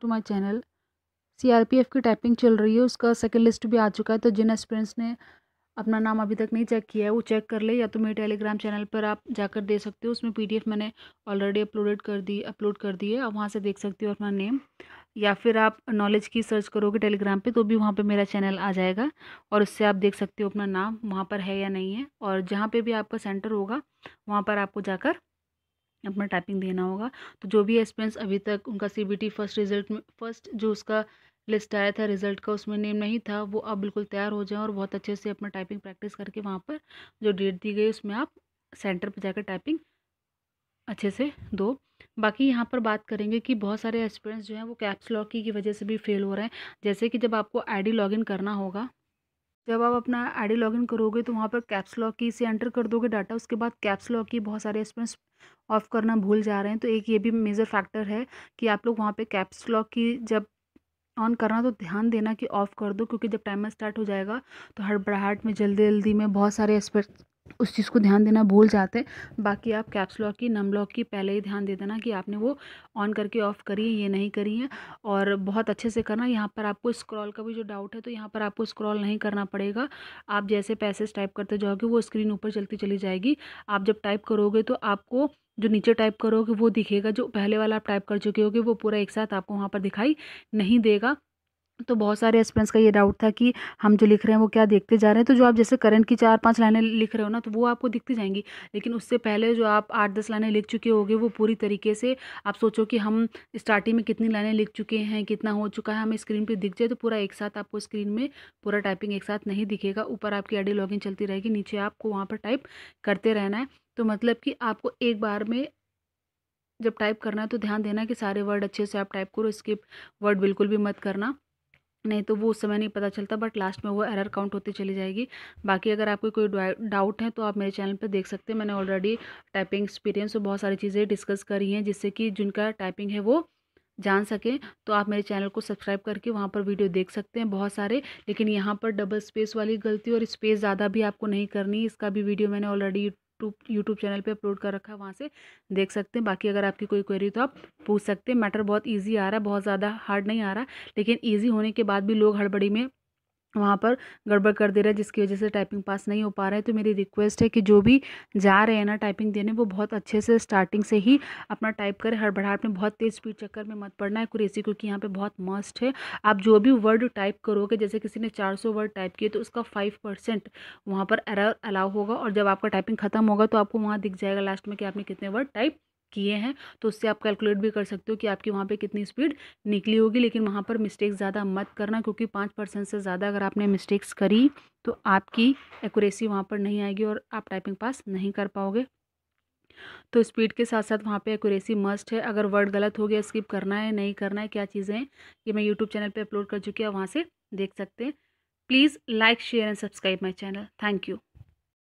to my channel CRPF की typing चल रही है उसका सेकंड लिस्ट भी आ चुका है तो जिन एस्पिरेंट्स ने अपना नाम अभी तक नहीं चेक किया है वो चेक कर ले या तो मेरे टेलीग्राम चैनल पर आप जाकर दे सकते हो उसमें पीडीएफ मैंने ऑलरेडी अपलोडेड कर दी अपलोड कर दी है आप वहाँ से देख सकते हो अपना नेम या फिर आप नॉलेज की सर्च करोगे टेलीग्राम पे तो भी वहाँ पे मेरा चैनल आ जाएगा और उससे आप देख सकते हो अपना नाम वहाँ पर है या नहीं है और जहाँ पर भी आपका सेंटर होगा वहाँ पर आपको जाकर अपना टाइपिंग देना होगा तो जो भी एस्पेंस अभी तक उनका सी फर्स्ट रिजल्ट में फर्स्ट जो उसका लिस्ट आया था रिजल्ट का उसमें नेम नहीं था वो अब बिल्कुल तैयार हो जाए और बहुत अच्छे से अपना टाइपिंग प्रैक्टिस करके वहाँ पर जो डेट दी गई उसमें आप सेंटर पर जाकर टाइपिंग अच्छे से दो बाकी यहाँ पर बात करेंगे कि बहुत सारे एस्पिरेंट्स जो हैं वो कैप्स लॉक की, की वजह से भी फेल हो रहे हैं जैसे कि जब आपको आईडी लॉगिन करना होगा जब आप अपना आईडी लॉगिन करोगे तो वहाँ पर कैप्स लॉक की से एंटर कर दोगे डाटा उसके बाद कैप्स लॉक की बहुत सारे स्टूडेंट्स ऑफ करना भूल जा रहे हैं तो एक ये भी मेजर फैक्टर है कि आप लोग वहाँ पे कैप्स लॉक की जब ऑन करना तो ध्यान देना कि ऑफ़ कर दो क्योंकि जब टाइमर स्टार्ट हो जाएगा तो हड़बड़ाहट में जल्दी जल्दी में बहुत सारे एस्पेक्ट उस चीज़ को ध्यान देना भूल जाते बाकी आप कैप्स लॉक की नम लॉक की पहले ही ध्यान दे देना कि आपने वो ऑन करके ऑफ़ करी है ये नहीं करी है और बहुत अच्छे से करना यहाँ पर आपको स्क्रॉल का भी जो डाउट है तो यहाँ पर आपको स्क्रॉल नहीं करना पड़ेगा आप जैसे पैसेज टाइप करते जाओगे वो स्क्रीन ऊपर चलती चली जाएगी आप जब टाइप करोगे तो आपको जो नीचे टाइप करोगे वो दिखेगा जो पहले वाला आप टाइप कर चुके होगे वो पूरा एक साथ आपको वहाँ पर दिखाई नहीं देगा तो बहुत सारे एस्पिरेंट्स का ये डाउट था कि हम जो लिख रहे हैं वो क्या देखते जा रहे हैं तो जो आप जैसे करंट की चार पांच लाइनें लिख रहे हो ना तो वो आपको दिखती जाएंगी लेकिन उससे पहले जो आप आठ दस लाइनें लिख चुके होगे वो पूरी तरीके से आप सोचो कि हम स्टार्टिंग में कितनी लाइनें लिख चुके हैं कितना हो चुका है हमें स्क्रीन पर दिख जाए तो पूरा एक साथ आपको स्क्रीन में पूरा टाइपिंग एक साथ नहीं दिखेगा ऊपर आपकी आईडी लॉगिन चलती रहेगी नीचे आपको वहाँ पर टाइप करते रहना है तो मतलब कि आपको एक बार में जब टाइप करना है तो ध्यान देना कि सारे वर्ड अच्छे से आप टाइप करो स्किप वर्ड बिल्कुल भी मत करना नहीं तो वो उस समय नहीं पता चलता बट लास्ट में वो एरर काउंट होती चली जाएगी बाकी अगर आपको कोई डाउट है तो आप मेरे चैनल पर देख सकते हैं मैंने ऑलरेडी टाइपिंग एक्सपीरियंस और बहुत सारी चीज़ें डिस्कस करी हैं जिससे कि जिनका टाइपिंग है वो जान सकें तो आप मेरे चैनल को सब्सक्राइब करके वहाँ पर वीडियो देख सकते हैं बहुत सारे लेकिन यहाँ पर डबल स्पेस वाली गलती और स्पेस ज़्यादा भी आपको नहीं करनी इसका भी वीडियो मैंने ऑलरेडी यूट्यूब चैनल पे अपलोड कर रखा है वहाँ से देख सकते हैं बाकी अगर आपकी कोई क्वेरी तो आप पूछ सकते हैं मैटर बहुत ईजी आ रहा है बहुत ज़्यादा हार्ड नहीं आ रहा लेकिन ईजी होने के बाद भी लोग हड़बड़ी में वहाँ पर गड़बड़ कर दे रहा है जिसकी वजह से टाइपिंग पास नहीं हो पा रहा है तो मेरी रिक्वेस्ट है कि जो भी जा रहे हैं ना टाइपिंग देने वो बहुत अच्छे से स्टार्टिंग से ही अपना टाइप करें हड़बड़ाहट में बहुत तेज़ स्पीड चक्कर में मत पड़ना है कुरेसी क्योंकि यहाँ पे बहुत मस्ट है आप जो भी वर्ड टाइप करोगे जैसे किसी ने चार वर्ड टाइप किए तो उसका फाइव परसेंट वहाँ पर एरर अलाउ होगा और जब आपका टाइपिंग ख़त्म होगा तो आपको वहाँ दिख जाएगा लास्ट में कि आपने कितने वर्ड टाइप किए हैं तो उससे आप कैलकुलेट भी कर सकते हो कि आपकी वहाँ पे कितनी स्पीड निकली होगी लेकिन वहाँ पर मिस्टेक्स ज़्यादा मत करना क्योंकि पाँच परसेंट से ज़्यादा अगर आपने मिस्टेक्स करी तो आपकी एक्यूरेसी वहाँ पर नहीं आएगी और आप टाइपिंग पास नहीं कर पाओगे तो स्पीड के साथ साथ वहाँ पे एक्यूरेसी मस्ट है अगर वर्ड गलत हो गया स्किप करना है नहीं करना है क्या चीज़ें ये मैं यूट्यूब चैनल पर अपलोड कर चुकी है वहाँ से देख सकते हैं please like share and subscribe my channel thank you